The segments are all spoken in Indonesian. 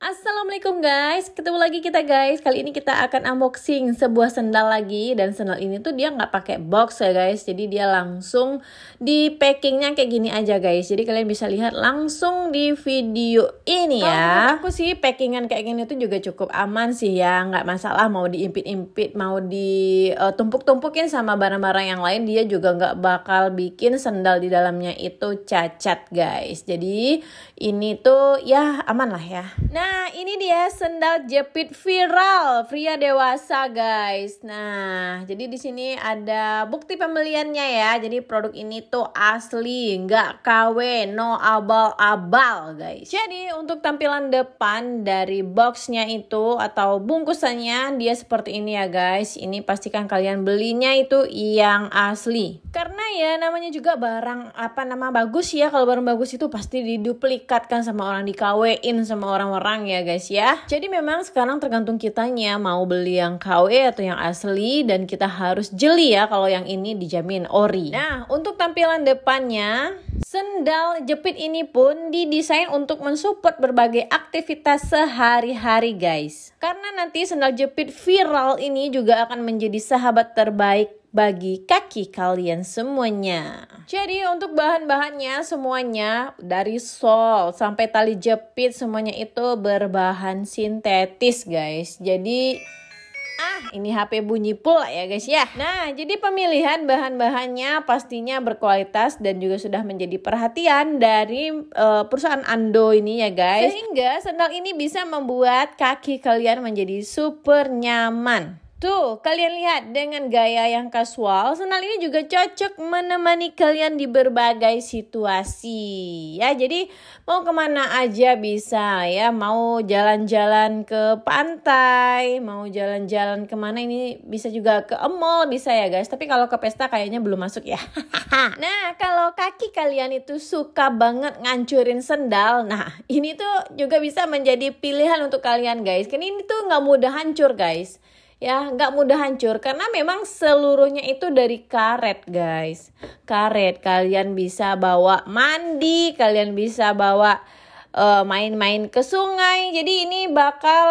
Assalamualaikum guys, ketemu lagi kita guys. Kali ini kita akan unboxing sebuah sendal lagi dan sendal ini tuh dia nggak pakai box ya guys. Jadi dia langsung di packingnya kayak gini aja guys. Jadi kalian bisa lihat langsung di video ini ya. Kalau aku sih packingan kayak gini tuh juga cukup aman sih ya, nggak masalah mau diimpit-impit, mau ditumpuk-tumpukin eh, sama barang-barang yang lain dia juga nggak bakal bikin sendal di dalamnya itu cacat guys. Jadi ini tuh ya aman lah ya. Nah Nah, ini dia sendal jepit viral pria dewasa, guys. Nah, jadi di sini ada bukti pembeliannya ya. Jadi produk ini tuh asli, nggak KW, no abal-abal, guys. Jadi untuk tampilan depan dari boxnya itu atau bungkusannya dia seperti ini ya, guys. Ini pastikan kalian belinya itu yang asli. Karena ya namanya juga barang apa nama bagus ya kalau barang bagus itu pasti diduplikatkan sama orang dikawein sama orang-orang ya guys ya jadi memang sekarang tergantung kitanya mau beli yang KW atau yang asli dan kita harus jeli ya kalau yang ini dijamin ori nah untuk tampilan depannya Sendal jepit ini pun didesain untuk mensupport berbagai aktivitas sehari-hari guys. Karena nanti sendal jepit viral ini juga akan menjadi sahabat terbaik bagi kaki kalian semuanya. Jadi untuk bahan-bahannya semuanya dari sol sampai tali jepit semuanya itu berbahan sintetis guys. Jadi Ah, ini HP bunyi pula ya guys ya. Nah, jadi pemilihan bahan-bahannya pastinya berkualitas dan juga sudah menjadi perhatian dari uh, perusahaan Ando ini ya guys. Sehingga sendal ini bisa membuat kaki kalian menjadi super nyaman. Tuh, kalian lihat dengan gaya yang kasual, sandal ini juga cocok menemani kalian di berbagai situasi. Ya, jadi mau kemana aja bisa ya, mau jalan-jalan ke pantai, mau jalan-jalan kemana ini bisa juga ke mall bisa ya guys. Tapi kalau ke pesta kayaknya belum masuk ya. nah, kalau kaki kalian itu suka banget ngancurin sendal, nah ini tuh juga bisa menjadi pilihan untuk kalian guys. Karena ini tuh nggak mudah hancur guys ya nggak mudah hancur karena memang seluruhnya itu dari karet guys karet kalian bisa bawa mandi kalian bisa bawa eh, main-main uh, ke sungai jadi ini bakal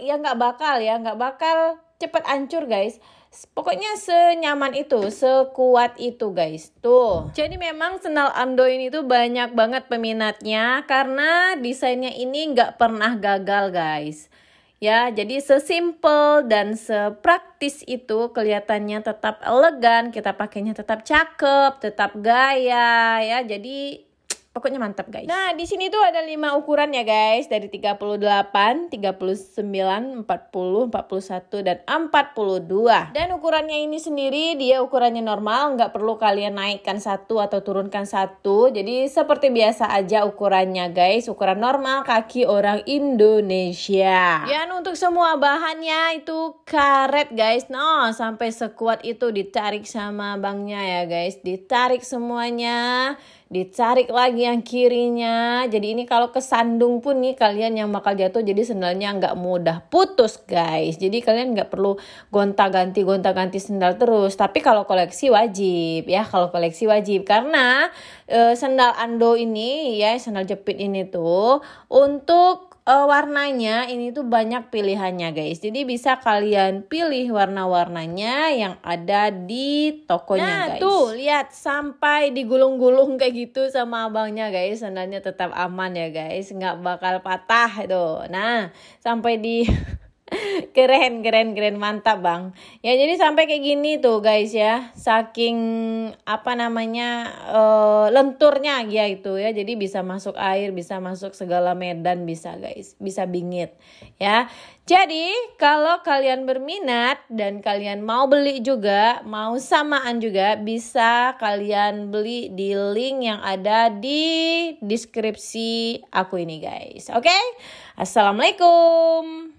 ya nggak bakal ya nggak bakal cepet hancur guys pokoknya senyaman itu, sekuat itu guys. Tuh. Jadi memang Ando Andoin itu banyak banget peminatnya karena desainnya ini nggak pernah gagal guys. Ya, jadi sesimpel dan sepraktis itu kelihatannya tetap elegan, kita pakainya tetap cakep, tetap gaya ya. Jadi Pokoknya mantap guys. Nah, di sini tuh ada 5 ukuran ya guys. Dari 38, 39, 40, 41, dan 42. Dan ukurannya ini sendiri dia ukurannya normal. Nggak perlu kalian naikkan satu atau turunkan satu. Jadi seperti biasa aja ukurannya guys. Ukuran normal kaki orang Indonesia. Ya, dan untuk semua bahannya itu karet guys. No, sampai sekuat itu ditarik sama bangnya ya guys. Ditarik semuanya ditarik lagi yang kirinya. Jadi ini kalau kesandung pun nih kalian yang bakal jatuh jadi sendalnya nggak mudah putus guys. Jadi kalian nggak perlu gonta-ganti gonta-ganti sendal terus. Tapi kalau koleksi wajib ya, kalau koleksi wajib karena e, sendal ando ini ya sendal jepit ini tuh untuk uh, warnanya ini tuh banyak pilihannya guys. Jadi bisa kalian pilih warna-warnanya yang ada di tokonya nah, guys. Nah tuh lihat sampai digulung-gulung kayak gitu sama abangnya guys. Sandalnya tetap aman ya guys, nggak bakal patah tuh Nah sampai di keren keren keren mantap bang ya jadi sampai kayak gini tuh guys ya saking apa namanya e, lenturnya ya itu ya jadi bisa masuk air bisa masuk segala medan bisa guys bisa bingit ya jadi kalau kalian berminat dan kalian mau beli juga mau samaan juga bisa kalian beli di link yang ada di deskripsi aku ini guys oke okay? assalamualaikum